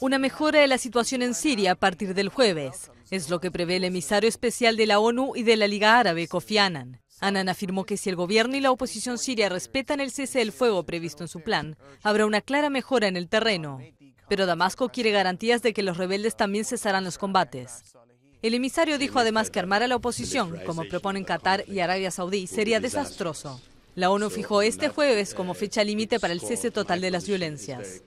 Una mejora de la situación en Siria a partir del jueves es lo que prevé el emisario especial de la ONU y de la Liga Árabe, Kofi Annan. Annan afirmó que si el gobierno y la oposición siria respetan el cese del fuego previsto en su plan, habrá una clara mejora en el terreno. Pero Damasco quiere garantías de que los rebeldes también cesarán los combates. El emisario dijo además que armar a la oposición, como proponen Qatar y Arabia Saudí, sería desastroso. La ONU fijó este jueves como fecha límite para el cese total de las violencias.